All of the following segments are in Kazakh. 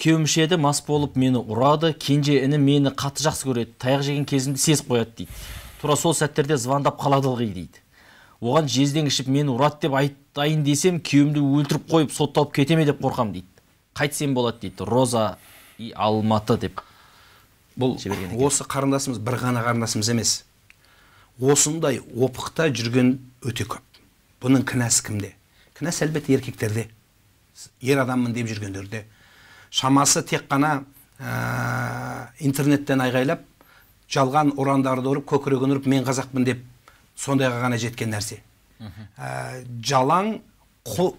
күйеуімше мас болып мені ұрады кенже інім мені қатты жақсы көреді таяқ жеген кезімді сезіп қояды дейді тура сол сәттерде звондап қалады ылғи дейді оған жездең ішіп мені ұрады деп айтайын десем күйеуімді өлтіріп қойып сотталып кете ме деп қорқам дейді қайтсем болады дейді роза и алматы деп бұл осы қарындасымыз бір ғана қарындасымыз емес осындай опықта жүрген өте көп бұның кінәсі кімде кінәсі әлбетте еркектерде ер адаммын деп жүргендерде шамасы тек қана э, интернеттен айғайлап жалған ұрандарды ұрып көкірегін ұрып мен қазақпын деп сондайға ғана жеткен нәрсе ә, жалаң қу,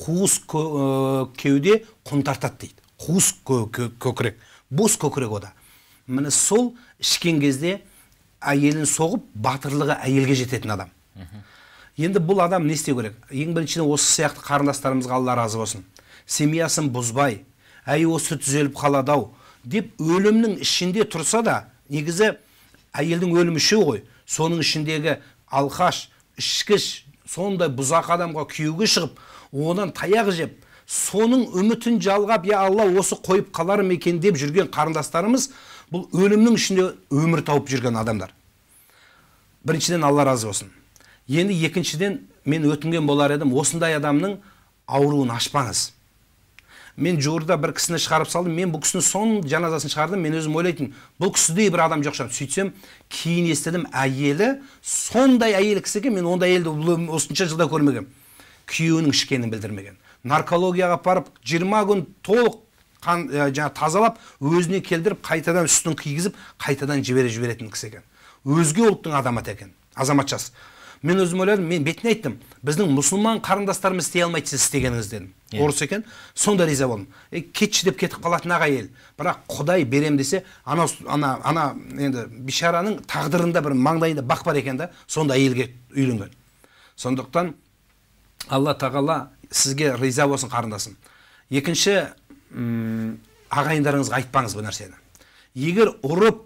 қуыс э, кеуде құн тартады дейді қуыс кө, кө, көкірек бос көкірек ода міне сол ішкен кезде әйелін соғып батырлығы әйелге жететін адам енді бұл адам не істеу керек ең біріншіден осы сияқты қарындастарымызға алла разы болсын семьясын бұзбай әй осы түзеліп қалады ау деп өлімнің ішінде тұрса да негізі әйелдің өлімі үшеу ғой соның ішіндегі алқаш ішкіш сондай бұзақ адамға күйеуге шығып одан таяқ жеп соның үмітін жалғап я алла осы қойып қалар ма екен деп жүрген қарындастарымыз бұл өлімнің ішінде өмір тауып жүрген адамдар біріншіден алла разы болсын енді екіншіден мен өтінген болар едім осындай адамның ауруын ашпаңыз мен жуырда бір кісіні шығарып салдым мен бұл кісінің соның жаназасын шығардым мен өзім ойлайтын бұл кісідей бір адам жоқ шығар сөйтсем кейін естідім әйелі сондай әйел кісі екен мен ондай әйелді осынша жылда көрмеген күйеуінің ішкенін білдірмеген наркологияға апарып жиырма күн толық қан ә, жаңа тазалап өзіне келдіріп қайтадан үстін кигізіп қайтадан жібере жіберетін кісі екен өзге ұлттың адамат екен азаматшасы мен өзім ойладым мен бетіне айттым біздің мұсылман қарындастарымыз істей алмайды сіз істегеніңіз дедім Иә. орыс екен сонда риза болдым е кетші деп кетіп қалатын ақ ел, бірақ құдай берем десе ана ана ана енді бишараның тағдырында бір маңдайында бақ бар екен да сондай әйелге үйленген сондықтан алла тағала сізге риза болсын қарындасым екінші ағайындарыңызға айтпаңыз бұл нәрсені егер ұрып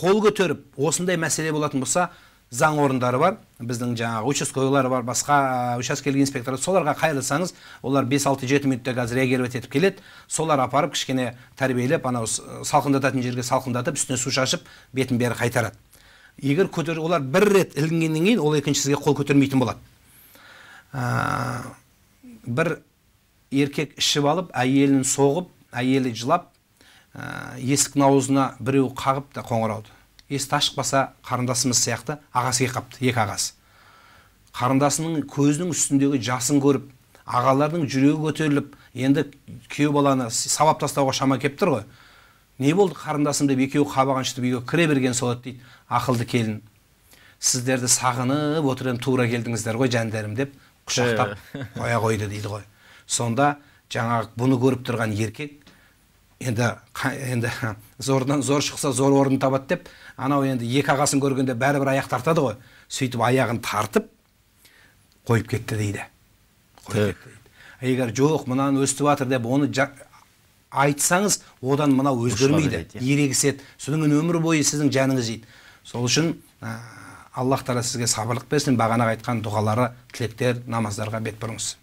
қол көтеріп осындай мәселе болатын болса заң орындары бар біздің жаңағы участковыйлар бар басқа учаскелік инспекторлар соларға қайырылсаңыз олар 5-6-7 минутта қазір реагировать етіп келеді солар апарып кішкене тәрбиелеп анау салқындататын жерге салқындатып үстіне су шашып бетін бері қайтарады егер көтер, олар бір рет ілінгеннен кейін ол екіншісіге қол көтермейтін болады ә, бір еркек ішіп алып әйелін соғып әйелі жылап ә, есіктің аузына біреу қағып та қоңырауды есікті ашпаса қарындасымыз сияқты ағасы келіп қалыпты екі ағасы қарындасының көзінің үстіндегі жасын көріп ағалардың жүрегі көтеріліп енді күйеу баланы сабап тастауға шама келіп тұр ғой не болды қарындасым деп екеуі қабағын шытып үйге кіре берген сол дейді ақылды келін сіздерді сағынып отыр едім тура келдіңіздер ғой жандарым деп құшақтап қоя қойды дейді ғой сонда жаңағы бұны көріп тұрған еркек енді енді зордан зор шықса зор орын табады деп анау енді екі ағасын көргенде бәрібір аяқ тартады ғой сөйтіп аяғын тартып қойып кетті дейді егер жоқ мынаны өстіп жатыр деп оны айтсаңыз одан мынау өзгермейді иә. ерегіседі содан кейін өмір бойы сіздің жаныңыз жейді сол үшін аллах тағала сізге сабырлық берсін бағанағы айтқан дұғалары тілектер намаздарға бет бұрыңыз